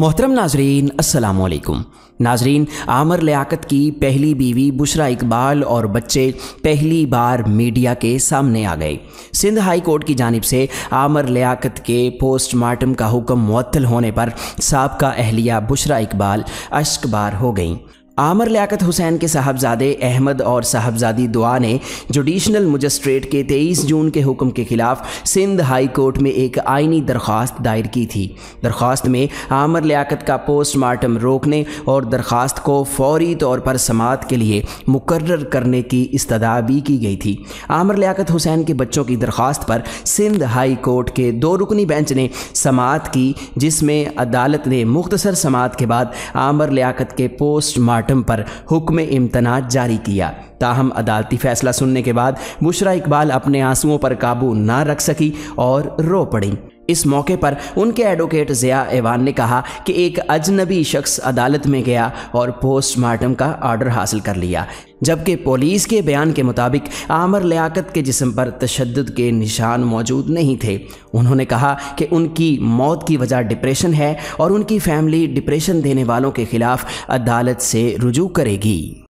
मोहतरम नाजरीन असलकुम नाजरीन आमर लियाकत की पहली बीवी बुशरा इकबाल और बच्चे पहली बार मीडिया के सामने आ गए सिंध हाई कोर्ट की जानब से आमर लियाकत के पोस्टमार्टम का हुक्म मुअत्तल होने पर सबका अहलिया बुशरा इकबाल अश्कबार हो गईं आमर लियाकत हुसैन के साहबजादे अहमद और साहबजादी दुआ ने जुडिशनल मजिस्ट्रेट के 23 जून के हुक्म के खिलाफ सिंध हाई कोर्ट में एक आइनी दरख्वास्त दायर की थी दरख्वास्त में आमर लियाकत का पोस्टमार्टम रोकने और दरख्वास्त को फौरी तौर पर समात के लिए मुकर्र करने की इस्तदा भी की गई थी आमर लियाकत हुसैन के बच्चों की दरख्वास्त पर सिंध हाई कोर्ट के दो रुकनी बेंच ने समात की जिसमें अदालत ने मुख्तसर समात के बाद आमर लियाकत के पोस्टमार्टम आइटम पर हुक्म इम्तनाज जारी किया ताहम अदालती फैसला सुनने के बाद बुशरा इकबाल अपने आंसुओं पर काबू ना रख सकी और रो पड़ी इस मौके पर उनके एडवोकेट ज़िया एवान ने कहा कि एक अजनबी शख्स अदालत में गया और पोस्टमार्टम का ऑर्डर हासिल कर लिया जबकि पुलिस के बयान के मुताबिक आमर लियाकत के जिसम पर तशद के निशान मौजूद नहीं थे उन्होंने कहा कि उनकी मौत की वजह डिप्रेशन है और उनकी फैमिली डिप्रेशन देने वालों के खिलाफ अदालत से रुजू करेगी